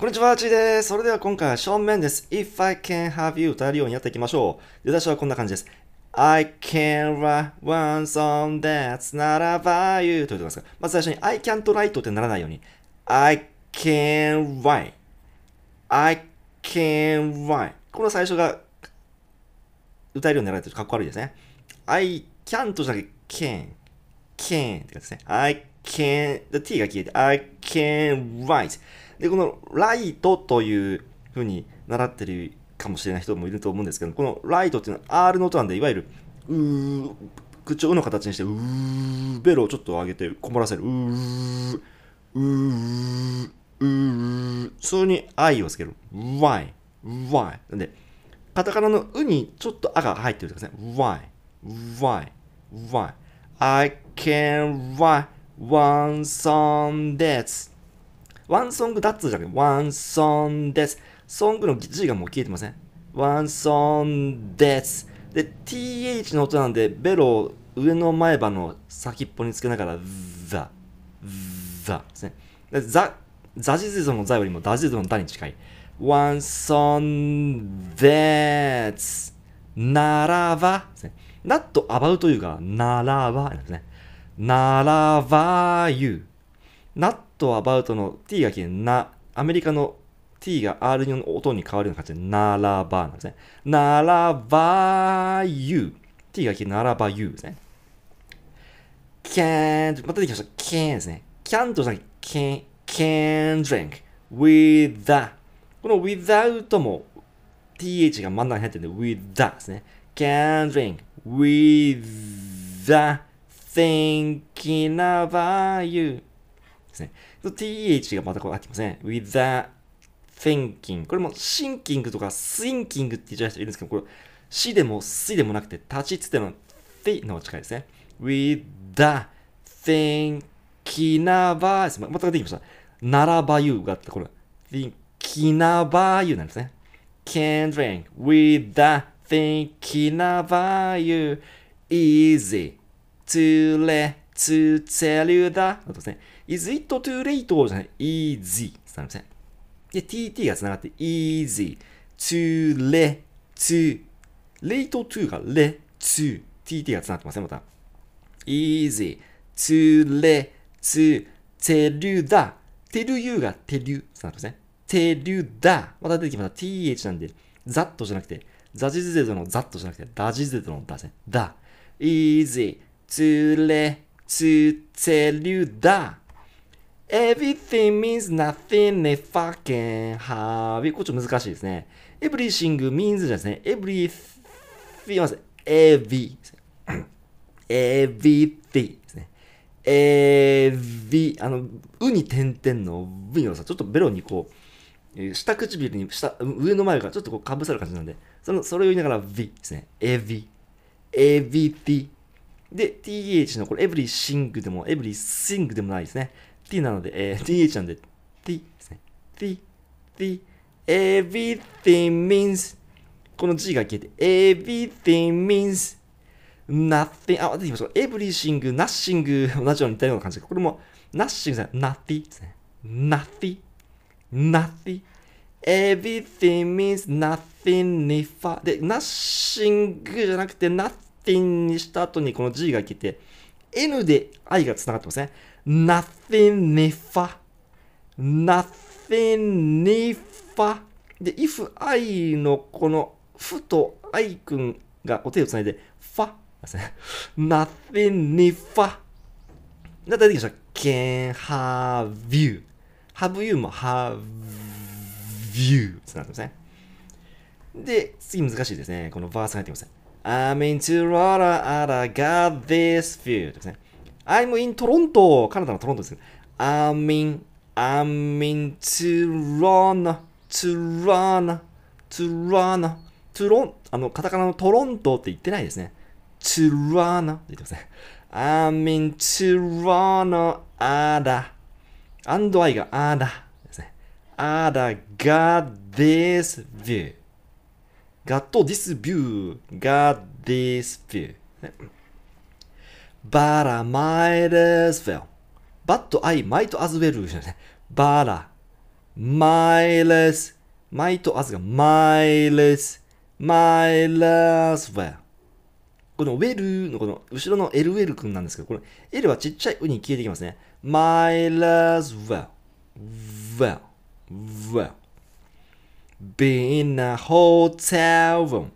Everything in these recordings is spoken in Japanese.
こんにちは、ちーです。それでは今回は正面です。If I can have you 歌えるようにやっていきましょう。出だしはこんな感じです。I can write one song that's not about you と言ってますが、まず最初に I can't write ってならないように I can write I can write この最初が歌えるようになられてかっこ悪いですね。I can't じゃなくて can can って感じですね。I can the t が消えて I can write でこのライトというふうに習ってるかもしれない人もいると思うんですけどこのライトっていうのは R の音なんでいわゆるうー口調の形にしてうーベロをちょっと上げてこもらせるうーうーうーそれに I をつける w h Y w h Y なんでカタカナのうにちょっとあが入ってるんですね Y w Y Y I can write one song that's ワンソングダッツじゃなくて、ワンソンです。ソングの G がもう消えてません。ワンソンです。で、th の音なんで、ベロを上の前歯の先っぽにつけながら、ザ、ザですね。でザ、ザジズズのザよりもダジズのダに近い。ワンソンでツ、ならばですね。アバウト b o u t がならばですね。ならば y う。u n to about の t が消えな、アメリカの t が r の音に変わるような感じで、ならばなんですね。ならば you。t が消えならば you ですね。can't, また出てきました。can ですね。can とじゃなくて can, can drink with the この without も th が真ん中に入ってるんで with the ですね。can drink with the thinking about you ですね。th がまたこう入ってきますね。with the thinking。これも thinking とか thinking って言っちゃう人いるんですけど、これ死でも死でもなくて、立ちつっての t の近いですね。with the thinking about です。また出てきました。ならば you があって、これ thinking about you なんですね。can drink with the thinking about you easy to let to tell you that とですね、is it too late じゃない、easy ってなるんですね。で、tt が繋がって easy, to, le, to, late to が le, to, tt が繋がってますね、また。easy, to, le, to, tell you that, tell you が tell you ってなるんですね。tell you that また出てきました。th なんで、ざっとじゃなくて、ザジゼゼのざっとじゃなくて、ダジゼゼのダですね。だ。easy, to, le, to tell you that everything means nothing if I can have it これちょっと難しいですね。everything means ですね。everything まず every everything ですね。every あの、うに点々の v のさ、ちょっとベロにこう、下唇に下上の前がちょっとこうかぶさる感じなんでそのそれを言いながら V ですね AV AVT で、th のこれ everything でも everything でもないですね。t なので、えー、th なんで t ですね。t, t, everything means この g が消えて everything means nothing あ、出てきました。everything, nothing 同じように似たような感じで、これも nothing じゃない、nothing ですね。nothing, nothing everything means nothing で、nothing じゃなくて nothing nothing にした後にこの G が来て、N で I が繋がってますね。nothing n e v e nothing n e v e で、if I のこのふと I 君がお手をつないで、ファですね。nothing n e v e だったら出てきました。can have you have you も have you つながってますね。で、次難しいですね。このバースが入ってきますね。I'm in Toronto and I got this view ですね。I'm in Toronto カナダのトロントですね。I'm in, I'm in Toronto, Toronto, Toronto, Toronto あの、カタカナのトロントって言ってないですね。Toronto って言ってますね。I'm in Toronto and I, and I が and ですね。and I got this view ガットディスビュー。ガットディスビュー。バラマイルスフェア。バットアイ、マイトアズウェル。バラマイルス。マイトアズが、マイルス。マイルスフェア。このウェルのこの後ろのエルウェル君なんですけど、この L はちっちゃいウに消えてきますね。マイルスフェア。ウェル。ウェル。be in a hotel room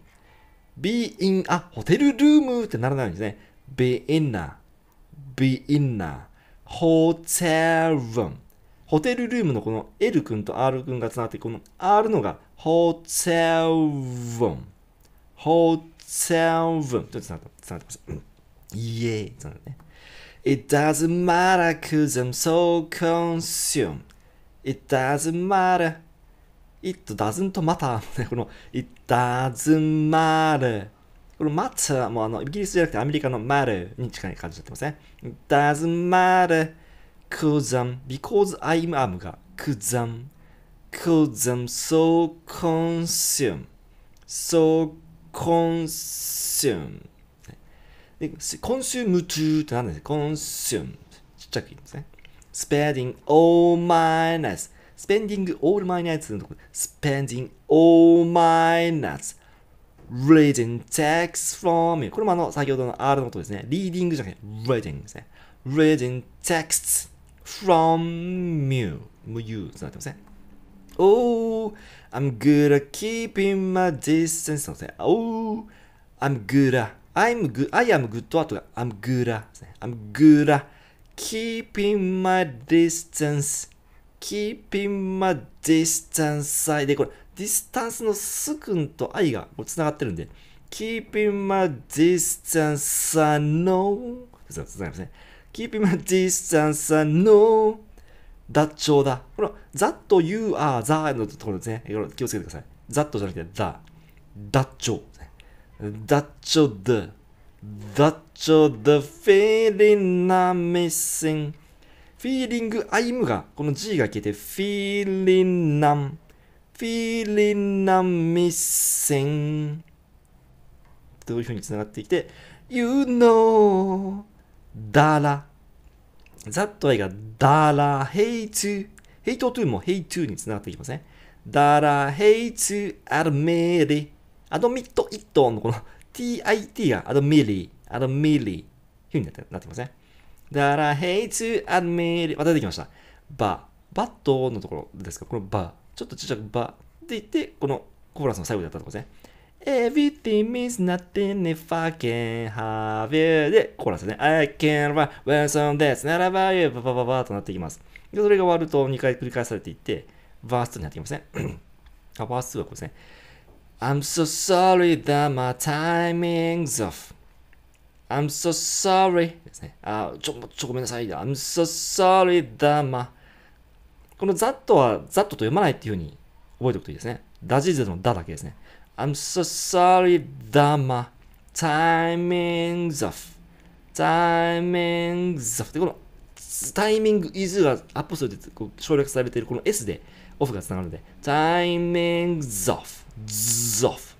be in あホテルルームってならないんですね be in a be in a hotel room ホテルルームのこの L 君と R 君がつながってこの R のが hotel room hotel room ちょっとつながってました、うん、イエーイつながってね It doesn't matter cause I'm so consumed It doesn't matter it doesn't matter この it doesn't matter この matter もあのイギリスじゃなくてアメリカの matter に近い感じになってますね it doesn't matter cause I'm because I'm am が cause I'm cause I'm so consumed so consumed コンシュームトゥーって何だよコンシュームちっちゃく言んですね spending all my n s スペンディングオールマイナイツのところ、スペンディングオールマイナイツ。reading text from me これもあの、先ほどの R の音ですね。リーディングじゃなくて、reading ですね。reading texts from you。もう you となってますね。Oh, I'm good at keeping my distance Oh, I'm good at I'm good, I am good I'm good at I'm good at keeping my distance keeping my distance I で、これ、ディスタンスのすくんと愛がつながってるんで、keeping my distance I know つながりますね。keeping my distance I know ダッチョだ。この that you are the のところですね。気をつけてください。that じゃなくて the ダッチョ。ダッチョ the that you're the feeling I'm missing フィーリングアイムが、この G が消て、フィーリンナム、フィーリンナムミッセン。というふうに繋がってきて、You know, ダラ。that w が、ダラ、hate, hate t も hate to に繋がっていきますね。ダラ、hate, admit, admit it のこの t-i-t が、admit, admit, ふうになってません。だら、a t I hate t また出てきました。ば、バットのところですかこのば、ちょっとちっちゃくばって言って、このコーラスの最後でやったところですね。Everything means nothing if I can have you で、コーラスね。I can run when some days not about you ばばばばとなっていきます。で、それが終わると2回繰り返されていって、バーストになっていきますね。あ、バーストはこれですね。I'm so sorry that my timing's off I'm so sorry ですね。あ、ちょ、ちょ、ごめんなさい。I'm so sorry, だま。このざっとはざっとと読まないっていうふうに覚えておくといいですね。ダジずのだだけですね。I'm so sorry, だま。timings of timings of で、このタイミング is がアップするってこう省略されているこの S でオフがつながるので timings of, of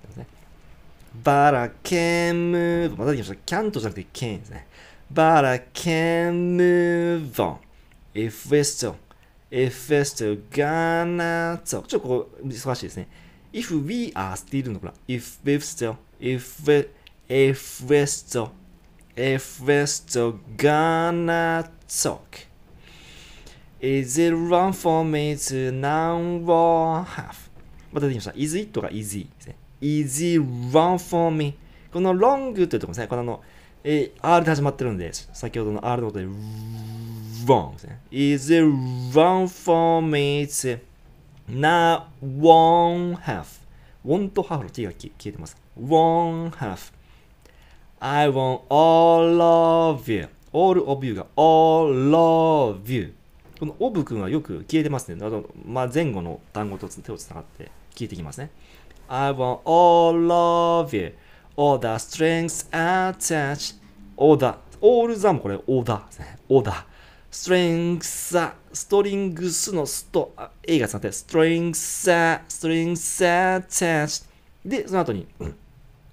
バラケンムーまたでました。キャントじゃなくてケンですね。バラケンムーブン。if w e still, if w e still gonna t ちょっとここ忙しいですね。if we are still のこれ if w e still, if w e if w e still, if w e still gonna talk. Is it wrong for me to now or half? また出ました。is it が easy ですね。easy run for me この long って言こてすね。このあの、えー、R で始まってるんで、先ほどの R のこで run ですね。easy run for me to n o w one half want half の t が消えてます。one half I want all of you all of you が all of you このオブ君はよく消えてますね。あのまあ、前後の単語と手をつながって消えてきますね。I want all of you. All the strings attached. All the. All the もこれ all the で all the. strings, ストリングスのスと、A がつなって、strings, strings attached. で、その後に、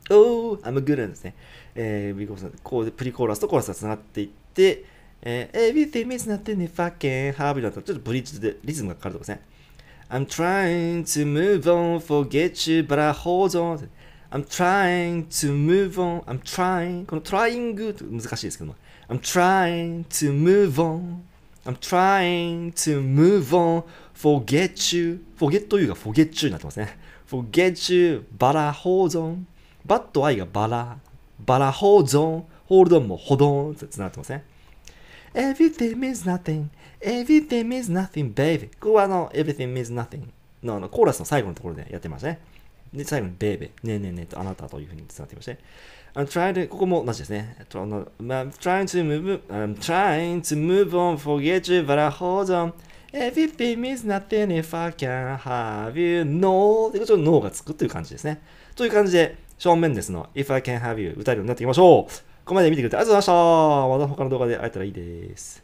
Oh, I'm good ですね。えー、こうプリコーラスとコーラスがつながっていって、えー、Everything is nothing if I can have it. ちょっとブリッジでリズムがかかるとかですね。I'm trying to move on, forget you, but I hold on. I'm trying to move on. I'm trying. この trying 難しいですけども。I'm trying to move on. I'm trying to move on. Forget you. Forget you が forget you になってますね。Forget you. バラ hold on. b u t I がバラ。バラ hold on. hold on も hold on ってなってますね。Everything means nothing. Everything means nothing, baby. ここはあの、Everything means nothing のあのコーラスの最後のところでやってますね。で、最後に baby。ねえねえねえとあなたというふうに伝わっていまして、ね。I'm trying to, ここも同じですね。I'm trying to move, I'm trying to move on, forget you, but I hold on. Everything means nothing if I can have you. No. で、ちょっと No がつくという感じですね。という感じで、正面ですの If I can have you 歌えるようになっていきましょう。ここまで見てくれてありがとうございました。また他の動画で会えたらいいです。